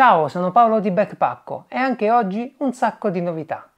Ciao, sono Paolo di Backpacco e anche oggi un sacco di novità.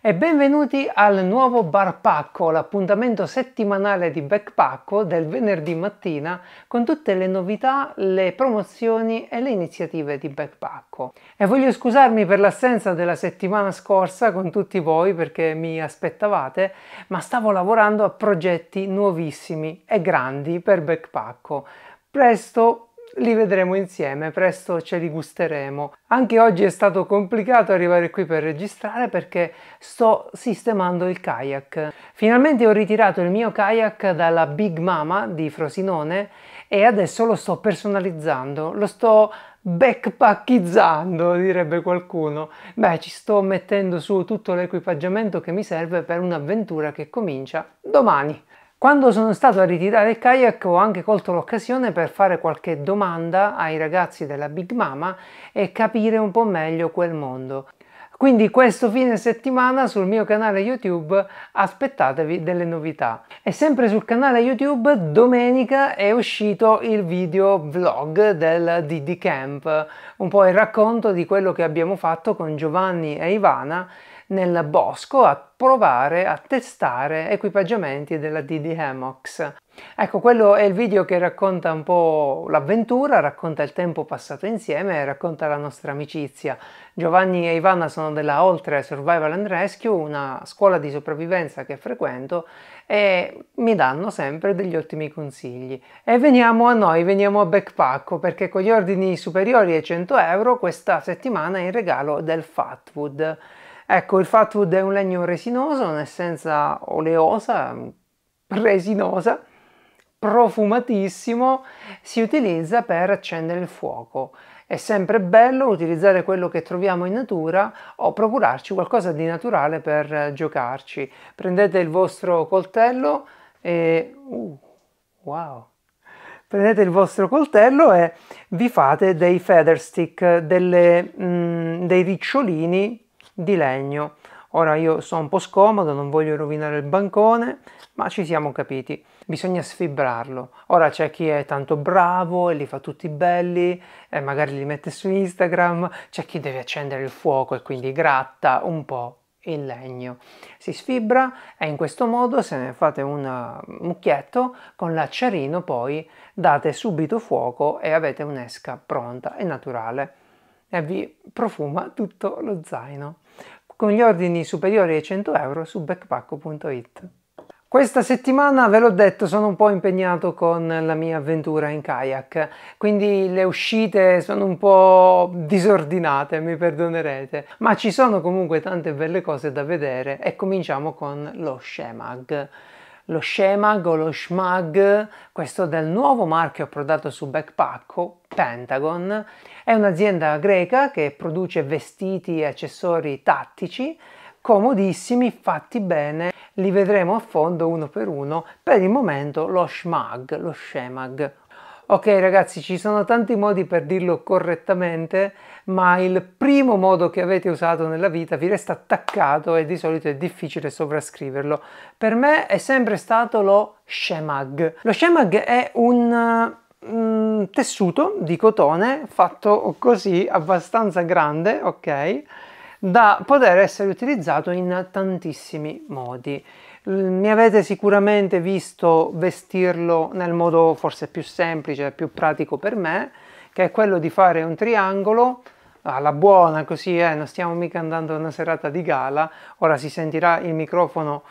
e benvenuti al nuovo Barpacco, l'appuntamento settimanale di Backpacco del venerdì mattina con tutte le novità, le promozioni e le iniziative di Backpacco. E voglio scusarmi per l'assenza della settimana scorsa con tutti voi perché mi aspettavate, ma stavo lavorando a progetti nuovissimi e grandi per Backpacco. Presto li vedremo insieme, presto ce li gusteremo. Anche oggi è stato complicato arrivare qui per registrare perché sto sistemando il kayak. Finalmente ho ritirato il mio kayak dalla Big Mama di Frosinone e adesso lo sto personalizzando, lo sto backpackizzando, direbbe qualcuno. Beh, ci sto mettendo su tutto l'equipaggiamento che mi serve per un'avventura che comincia domani. Quando sono stato a ritirare il kayak ho anche colto l'occasione per fare qualche domanda ai ragazzi della Big Mama e capire un po' meglio quel mondo. Quindi questo fine settimana sul mio canale YouTube aspettatevi delle novità. E sempre sul canale YouTube domenica è uscito il video vlog del DD Camp, un po' il racconto di quello che abbiamo fatto con Giovanni e Ivana nel bosco a provare, a testare equipaggiamenti della DD Hamox. Ecco, quello è il video che racconta un po' l'avventura, racconta il tempo passato insieme e racconta la nostra amicizia. Giovanni e Ivana sono della Oltre Survival and Rescue, una scuola di sopravvivenza che frequento e mi danno sempre degli ottimi consigli. E veniamo a noi, veniamo a Backpack, perché con gli ordini superiori ai 100 euro questa settimana è in regalo del Fatwood. Ecco, il fatwood è un legno resinoso, un'essenza oleosa, resinosa, profumatissimo, si utilizza per accendere il fuoco. È sempre bello utilizzare quello che troviamo in natura o procurarci qualcosa di naturale per giocarci. Prendete il vostro coltello e... Uh, wow! prendete il vostro coltello e vi fate dei feather stick, delle, mh, mm, dei ricciolini di legno. Ora io sono un po' scomodo, non voglio rovinare il bancone, ma ci siamo capiti. Bisogna sfibrarlo. Ora c'è chi è tanto bravo e li fa tutti belli e magari li mette su Instagram, c'è chi deve accendere il fuoco e quindi gratta un po' il legno. Si sfibra e in questo modo se ne fate un uh, mucchietto con l'acciarino poi date subito fuoco e avete un'esca pronta e naturale e vi profuma tutto lo zaino con gli ordini superiori ai 100 euro su backpacko.it. Questa settimana, ve l'ho detto, sono un po' impegnato con la mia avventura in kayak, quindi le uscite sono un po' disordinate, mi perdonerete, ma ci sono comunque tante belle cose da vedere e cominciamo con lo Shemag lo Shemag o lo Schmag, questo del nuovo marchio approdato su Backpacko, Pentagon, è un'azienda greca che produce vestiti e accessori tattici comodissimi, fatti bene, li vedremo a fondo uno per uno, per il momento lo Schmag, lo Shemag. Ok ragazzi, ci sono tanti modi per dirlo correttamente, ma il primo modo che avete usato nella vita vi resta attaccato e di solito è difficile sovrascriverlo. Per me è sempre stato lo shemag. Lo shemag è un mm, tessuto di cotone fatto così abbastanza grande, ok? da poter essere utilizzato in tantissimi modi. Mi avete sicuramente visto vestirlo nel modo forse più semplice, più pratico per me, che è quello di fare un triangolo alla ah, buona, così eh, non stiamo mica andando a una serata di gala, ora si sentirà il microfono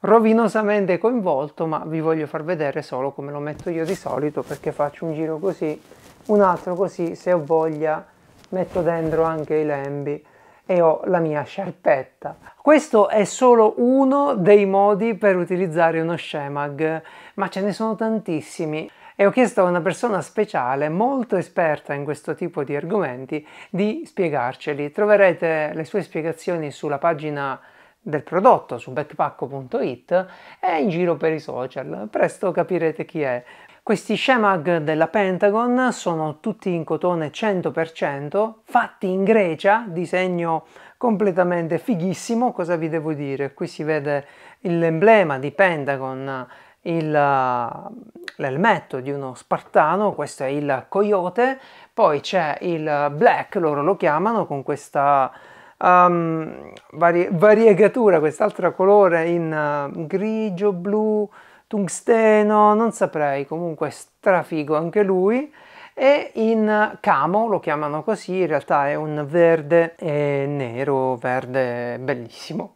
rovinosamente coinvolto, ma vi voglio far vedere solo come lo metto io di solito, perché faccio un giro così, un altro così, se ho voglia metto dentro anche i lembi e ho la mia sciarpetta. Questo è solo uno dei modi per utilizzare uno shemag, ma ce ne sono tantissimi e ho chiesto a una persona speciale, molto esperta in questo tipo di argomenti, di spiegarceli. Troverete le sue spiegazioni sulla pagina del prodotto su backpack.it e in giro per i social. Presto capirete chi è. Questi Shemag della Pentagon sono tutti in cotone 100%, fatti in Grecia, disegno completamente fighissimo, cosa vi devo dire? Qui si vede l'emblema di Pentagon l'elmetto di uno spartano, questo è il coyote, poi c'è il black, loro lo chiamano con questa um, vari variegatura, quest'altro colore in uh, grigio, blu, tungsteno, non saprei, comunque strafigo anche lui e in camo lo chiamano così in realtà è un verde e nero verde bellissimo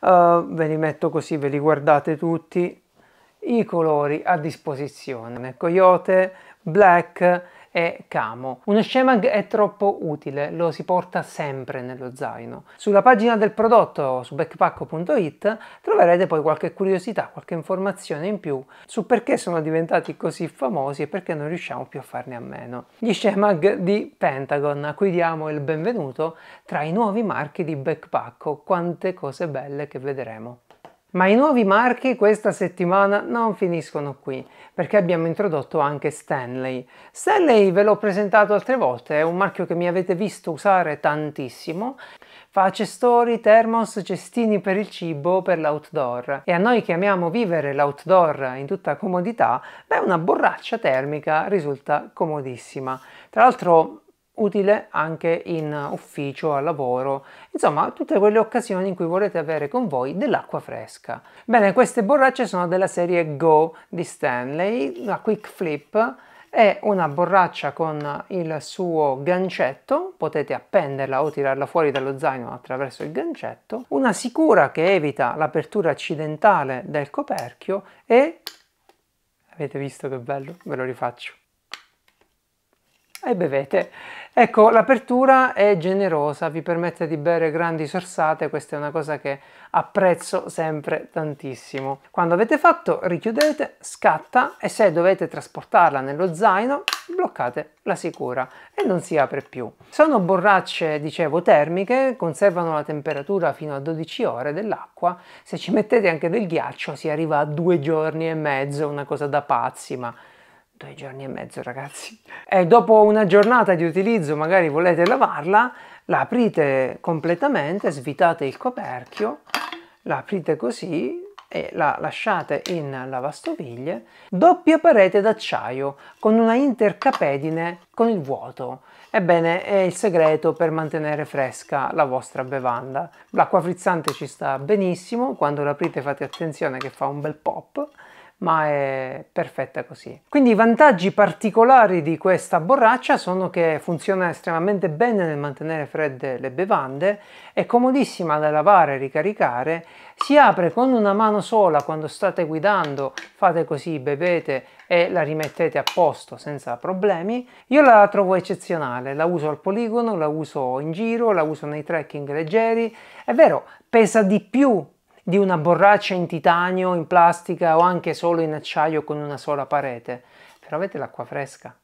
uh, ve li metto così ve li guardate tutti i colori a disposizione, coyote, black e camo. Uno scema è troppo utile, lo si porta sempre nello zaino. Sulla pagina del prodotto su backpack.it troverete poi qualche curiosità, qualche informazione in più su perché sono diventati così famosi e perché non riusciamo più a farne a meno. Gli Shemag di Pentagon, a cui diamo il benvenuto tra i nuovi marchi di backpack quante cose belle che vedremo. Ma i nuovi marchi questa settimana non finiscono qui, perché abbiamo introdotto anche Stanley. Stanley ve l'ho presentato altre volte, è un marchio che mi avete visto usare tantissimo. Fa cestori, thermos, cestini per il cibo, per l'outdoor. E a noi che amiamo vivere l'outdoor in tutta comodità, beh, una borraccia termica risulta comodissima. Tra l'altro utile anche in ufficio, al lavoro, insomma tutte quelle occasioni in cui volete avere con voi dell'acqua fresca. Bene, queste borracce sono della serie Go di Stanley, la Quick Flip è una borraccia con il suo gancetto, potete appenderla o tirarla fuori dallo zaino attraverso il gancetto, una sicura che evita l'apertura accidentale del coperchio e... Avete visto che bello? Ve lo rifaccio e bevete. Ecco, l'apertura è generosa, vi permette di bere grandi sorsate, questa è una cosa che apprezzo sempre tantissimo. Quando avete fatto, richiudete, scatta e se dovete trasportarla nello zaino, bloccate la sicura e non si apre più. Sono borracce, dicevo, termiche, conservano la temperatura fino a 12 ore dell'acqua, se ci mettete anche del ghiaccio si arriva a due giorni e mezzo, una cosa da pazzi, ma due giorni e mezzo ragazzi e eh, dopo una giornata di utilizzo magari volete lavarla la aprite completamente svitate il coperchio la aprite così e la lasciate in lavastoviglie doppia parete d'acciaio con una intercapedine con il vuoto ebbene è il segreto per mantenere fresca la vostra bevanda l'acqua frizzante ci sta benissimo quando l'aprite fate attenzione che fa un bel pop ma è perfetta così. Quindi i vantaggi particolari di questa borraccia sono che funziona estremamente bene nel mantenere fredde le bevande, è comodissima da lavare e ricaricare, si apre con una mano sola quando state guidando, fate così, bevete e la rimettete a posto senza problemi. Io la trovo eccezionale, la uso al poligono, la uso in giro, la uso nei trekking leggeri. È vero, pesa di più di una borraccia in titanio, in plastica o anche solo in acciaio con una sola parete. Però avete l'acqua fresca.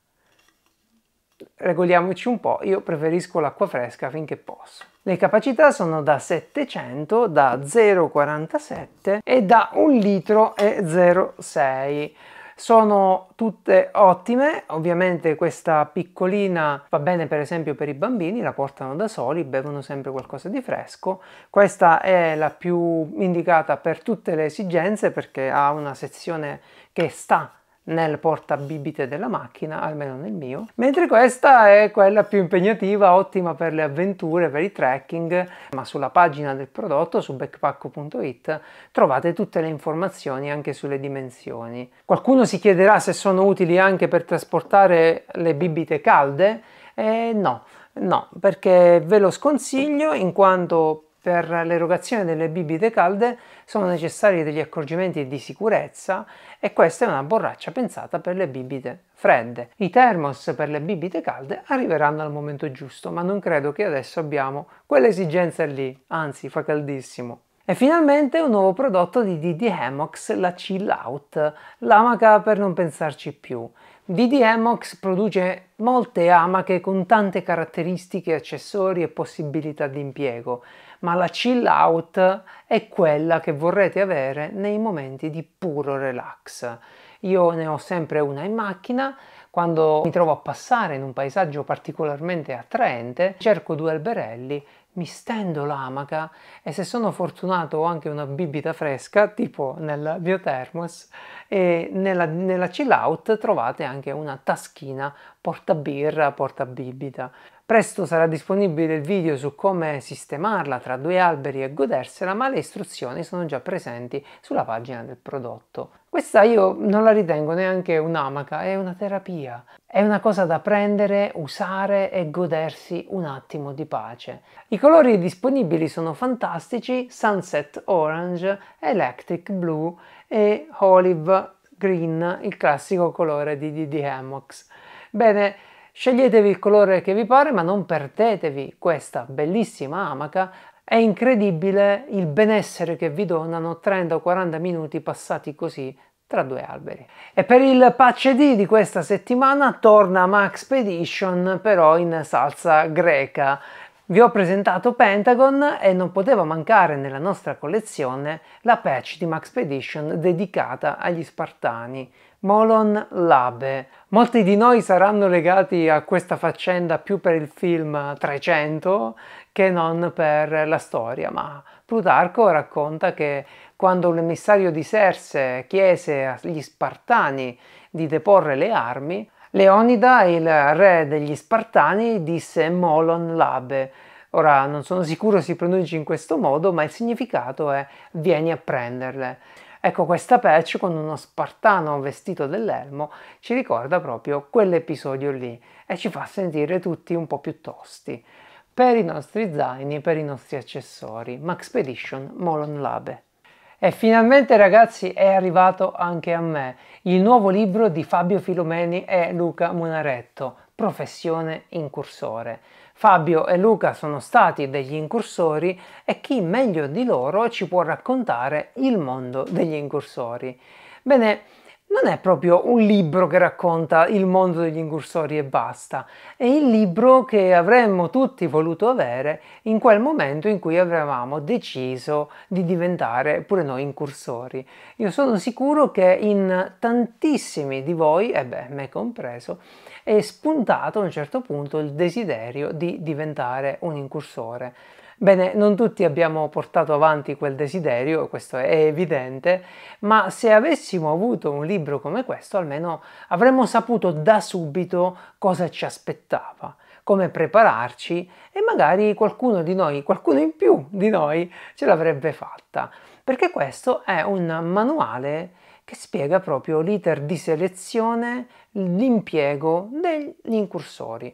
Regoliamoci un po', io preferisco l'acqua fresca finché posso. Le capacità sono da 700, da 0,47 e da 1 litro e 0,6 sono tutte ottime, ovviamente questa piccolina va bene per esempio per i bambini, la portano da soli, bevono sempre qualcosa di fresco. Questa è la più indicata per tutte le esigenze perché ha una sezione che sta nel portabibite della macchina, almeno nel mio, mentre questa è quella più impegnativa, ottima per le avventure, per i trekking, ma sulla pagina del prodotto su backpack.it trovate tutte le informazioni anche sulle dimensioni. Qualcuno si chiederà se sono utili anche per trasportare le bibite calde? Eh, no, no, perché ve lo sconsiglio in quanto per l'erogazione delle bibite calde sono necessari degli accorgimenti di sicurezza e questa è una borraccia pensata per le bibite fredde. I thermos per le bibite calde arriveranno al momento giusto, ma non credo che adesso abbiamo quell'esigenza lì, anzi fa caldissimo. E finalmente un nuovo prodotto di DD Hemox, la Chill Out, l'amaca per non pensarci più. DD Hemox produce molte amache con tante caratteristiche, accessori e possibilità di impiego ma la chill out è quella che vorrete avere nei momenti di puro relax. Io ne ho sempre una in macchina, quando mi trovo a passare in un paesaggio particolarmente attraente, cerco due alberelli, mi stendo l'amaca e se sono fortunato ho anche una bibita fresca, tipo nel mio thermos, e nella, nella chill out trovate anche una taschina porta birra, porta bibita. Presto sarà disponibile il video su come sistemarla tra due alberi e godersela, ma le istruzioni sono già presenti sulla pagina del prodotto. Questa io non la ritengo neanche un'amaca, è una terapia. È una cosa da prendere, usare e godersi un attimo di pace. I colori disponibili sono fantastici, Sunset Orange, Electric Blue e Olive Green, il classico colore di Didi Hammocks. Bene, Sceglietevi il colore che vi pare, ma non perdetevi questa bellissima amaca. È incredibile il benessere che vi donano 30 o 40 minuti passati così tra due alberi. E per il patch D di questa settimana torna Max Expedition però in salsa greca. Vi ho presentato Pentagon e non poteva mancare nella nostra collezione la patch di Max Expedition dedicata agli Spartani. Molon Labe. Molti di noi saranno legati a questa faccenda più per il film 300 che non per la storia, ma Plutarco racconta che quando un emissario di Serse chiese agli Spartani di deporre le armi, Leonida, il re degli Spartani, disse Molon Labe. Ora non sono sicuro si pronunci in questo modo, ma il significato è vieni a prenderle. Ecco, questa patch con uno spartano vestito dell'elmo ci ricorda proprio quell'episodio lì e ci fa sentire tutti un po' più tosti per i nostri zaini, per i nostri accessori. Maxpedition Molon Labe. E finalmente ragazzi è arrivato anche a me il nuovo libro di Fabio Filomeni e Luca Munaretto, Professione Incursore. Fabio e Luca sono stati degli incursori e chi meglio di loro ci può raccontare il mondo degli incursori? Bene, non è proprio un libro che racconta il mondo degli incursori e basta, è il libro che avremmo tutti voluto avere in quel momento in cui avevamo deciso di diventare pure noi incursori. Io sono sicuro che in tantissimi di voi, e beh, me compreso, è spuntato a un certo punto il desiderio di diventare un incursore. Bene, non tutti abbiamo portato avanti quel desiderio, questo è evidente, ma se avessimo avuto un libro come questo, almeno avremmo saputo da subito cosa ci aspettava, come prepararci e magari qualcuno di noi, qualcuno in più di noi, ce l'avrebbe fatta, perché questo è un manuale che spiega proprio l'iter di selezione, l'impiego degli incursori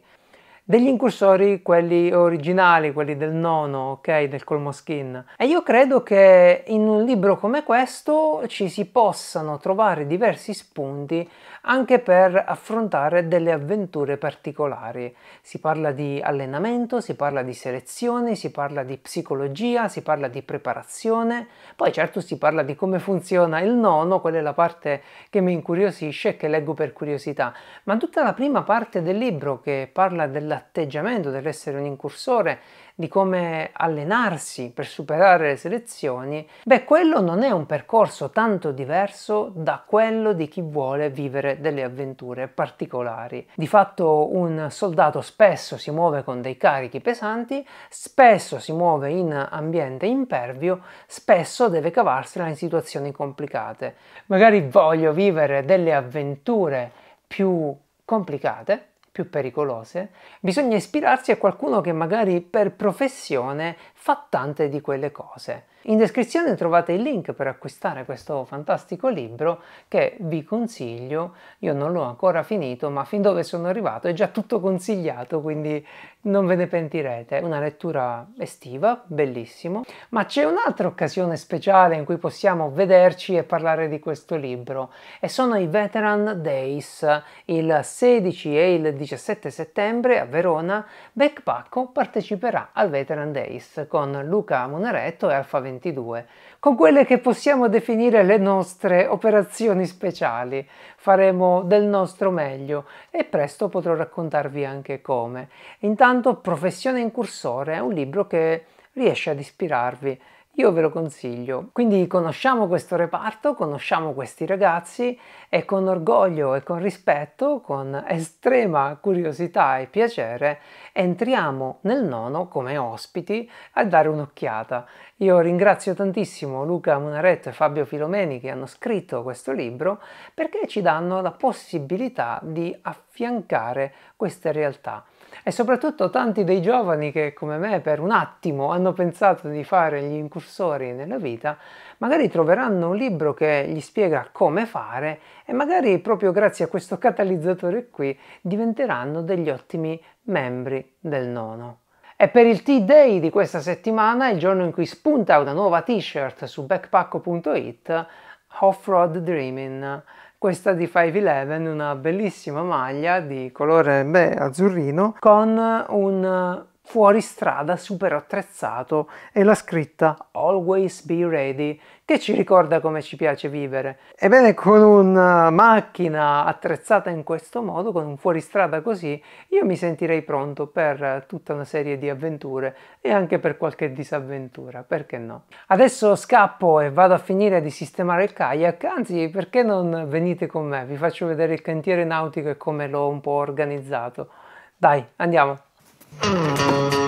degli incursori quelli originali, quelli del nono, ok, del Colmoskin. E io credo che in un libro come questo ci si possano trovare diversi spunti anche per affrontare delle avventure particolari. Si parla di allenamento, si parla di selezione, si parla di psicologia, si parla di preparazione, poi certo si parla di come funziona il nono, quella è la parte che mi incuriosisce e che leggo per curiosità, ma tutta la prima parte del libro che parla dell'atteggiamento, dell'essere un incursore, di come allenarsi per superare le selezioni, beh, quello non è un percorso tanto diverso da quello di chi vuole vivere delle avventure particolari. Di fatto un soldato spesso si muove con dei carichi pesanti, spesso si muove in ambiente impervio, spesso deve cavarsela in situazioni complicate. Magari voglio vivere delle avventure più complicate, più pericolose, bisogna ispirarsi a qualcuno che magari per professione fa tante di quelle cose. In descrizione trovate il link per acquistare questo fantastico libro che vi consiglio, io non l'ho ancora finito ma fin dove sono arrivato è già tutto consigliato quindi non ve ne pentirete, una lettura estiva, bellissimo, ma c'è un'altra occasione speciale in cui possiamo vederci e parlare di questo libro e sono i Veteran Days, il 16 e il 17 settembre a Verona Beckpacco parteciperà al Veteran Days con Luca Moneretto e Alfa 22, con quelle che possiamo definire le nostre operazioni speciali. Faremo del nostro meglio e presto potrò raccontarvi anche come. Intanto Professione in cursore è un libro che riesce ad ispirarvi io ve lo consiglio. Quindi conosciamo questo reparto, conosciamo questi ragazzi e con orgoglio e con rispetto, con estrema curiosità e piacere, entriamo nel nono come ospiti a dare un'occhiata. Io ringrazio tantissimo Luca Munaretto e Fabio Filomeni che hanno scritto questo libro perché ci danno la possibilità di affiancare queste realtà e soprattutto tanti dei giovani che come me per un attimo hanno pensato di fare gli incursori nella vita, magari troveranno un libro che gli spiega come fare e magari proprio grazie a questo catalizzatore qui diventeranno degli ottimi membri del nono. E per il T-Day di questa settimana, il giorno in cui spunta una nuova t-shirt su backpacko.it, Off-Road Dreaming questa di 511 una bellissima maglia di colore beh, azzurrino con un fuoristrada super attrezzato e la scritta Always Be Ready che ci ricorda come ci piace vivere. Ebbene, con una macchina attrezzata in questo modo, con un fuoristrada così, io mi sentirei pronto per tutta una serie di avventure e anche per qualche disavventura, perché no? Adesso scappo e vado a finire di sistemare il kayak, anzi, perché non venite con me? Vi faccio vedere il cantiere nautico e come l'ho un po' organizzato. Dai, andiamo!